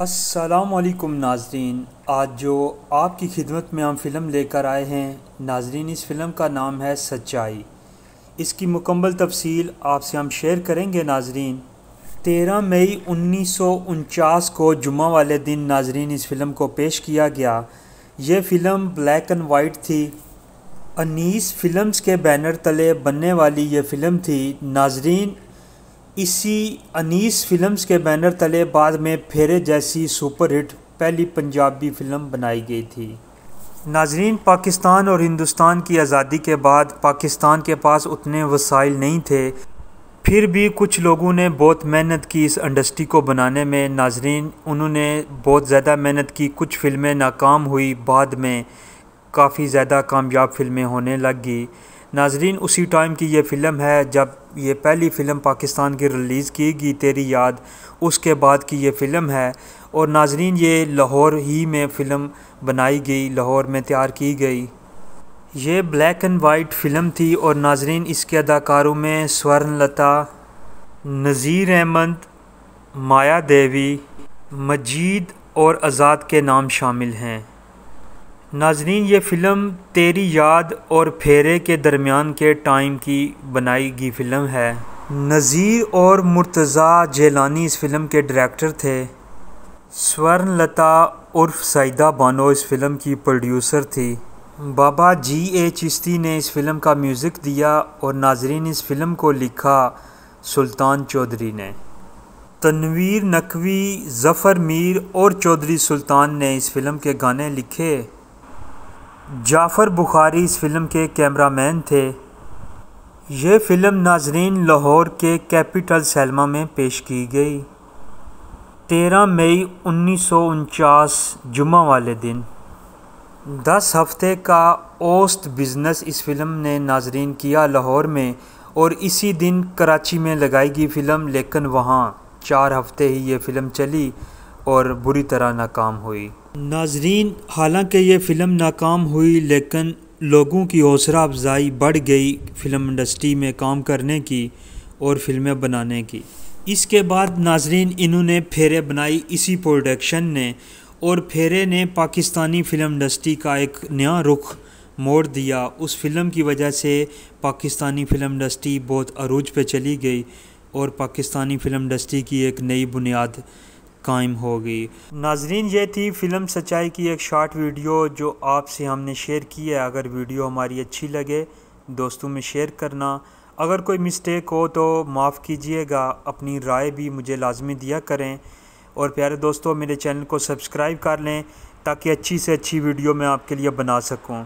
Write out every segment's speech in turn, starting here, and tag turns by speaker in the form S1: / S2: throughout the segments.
S1: असलकुम नाजरीन आज जो आपकी खिदमत में हम फ़िल्म लेकर आए हैं नाजरीन इस फिल्म का नाम है सच्चाई इसकी मुकम्मल तफसील आपसे हम शेयर करेंगे नाजरीन तेरह मई उन्नीस को जुमा वाले दिन नाजरीन इस फिल्म को पेश किया गया ये फ़िल्म ब्लैक एंड वाइट थी अनीस फिल्म्स के बैनर तले बनने वाली ये फ़िल्म थी नाजरीन इसी अनीस फिल्म्स के बैनर तले बाद में फेरे जैसी सुपरहिट पहली पंजाबी फिल्म बनाई गई थी नाजरीन पाकिस्तान और हिंदुस्तान की आज़ादी के बाद पाकिस्तान के पास उतने वसाइल नहीं थे फिर भी कुछ लोगों ने बहुत मेहनत की इस इंडस्ट्री को बनाने में नाजरीन उन्होंने बहुत ज़्यादा मेहनत की कुछ फिल्में नाकाम हुई बाद में काफ़ी ज़्यादा कामयाब फिल्में होने लगी नाजरीन उसी टाइम की ये फ़िल्म है जब ये पहली फ़िल्म पाकिस्तान की रिलीज़ की गई तेरी याद उसके बाद की ये फ़िल्म है और नाजरीन ये लाहौर ही में फ़िल्म बनाई गई लाहौर में तैयार की गई ये ब्लैक एंड वाइट फ़िल्म थी और नाजरीन इसके अदाकारों में स्वर्ण लता नज़ीर अहमद माया देवी मजीद और आज़ाद के नाम शामिल हैं नाजरीन ये फ़िल्म तेरी याद और फेरे के दरमियान के टाइम की बनाई गई फ़िल्म है नज़ीर और मुर्तज़ा जेलानी इस फ़िल्म के डायरेक्टर थे स्वर्ण लता उर्फ सईदा बानो इस फ़िल्म की प्रोड्यूसर थी बाबा जी ए चिश्ती ने इस फ़िल्म का म्यूज़िक दिया और नाजरीन इस फ़िल्म को लिखा सुल्तान चौधरी ने तनवीर नकवी ज़फ़र मीर और चौधरी सुल्तान ने इस फ़िल्म के गाने लिखे जाफ़र बुखारी इस फिल्म के कैमरामैन थे ये फ़िल्म नाजरीन लाहौर के कैपिटल सेलमा में पेश की गई तेरह मई उन्नीस सौ उनचास जुमा वाले दिन दस हफ्ते का औस्त बिज़नेस इस फिल्म ने नाजरीन किया लाहौर में और इसी दिन कराची में लगाई गई फ़िल्म लेकिन वहाँ चार हफ्ते ही ये फ़िल्म चली और बुरी तरह नाकाम हुई नाजरीन हालांकि ये फ़िल्म नाकाम हुई लेकिन लोगों की हौसला अफजाई बढ़ गई फ़िल्म इंडस्ट्री में काम करने की और फिल्में बनाने की इसके बाद नाजरीन इन्होंने फेरे बनाई इसी प्रोडक्शन ने और फेरे ने पाकिस्तानी फ़िल्म इंडस्ट्री का एक नया रुख मोड़ दिया उस फिल्म की वजह से पाकिस्तानी फ़िल्म इंडस्ट्री बहुत अरूज पे चली गई और पाकिस्तानी फ़िल्म इंडस्ट्री की एक नई बुनियाद कायम होगी नाजरीन ये थी फ़िल्म सच्चाई की एक शॉर्ट वीडियो जो आपसे हमने शेयर की है अगर वीडियो हमारी अच्छी लगे दोस्तों में शेयर करना अगर कोई मिस्टेक हो तो माफ़ कीजिएगा अपनी राय भी मुझे लाजमी दिया करें और प्यारे दोस्तों मेरे चैनल को सब्सक्राइब कर लें ताकि अच्छी से अच्छी वीडियो मैं आपके लिए बना सकूं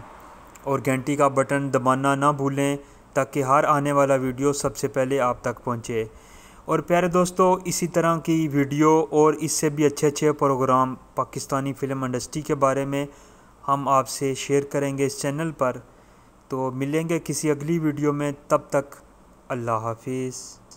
S1: और घंटी का बटन दबाना ना भूलें ताकि हर आने वाला वीडियो सबसे पहले आप तक पहुंचे और प्यारे दोस्तों इसी तरह की वीडियो और इससे भी अच्छे अच्छे प्रोग्राम पाकिस्तानी फ़िल्म इंडस्ट्री के बारे में हम आपसे शेयर करेंगे इस चैनल पर तो मिलेंगे किसी अगली वीडियो में तब तक अल्लाह हाफिज़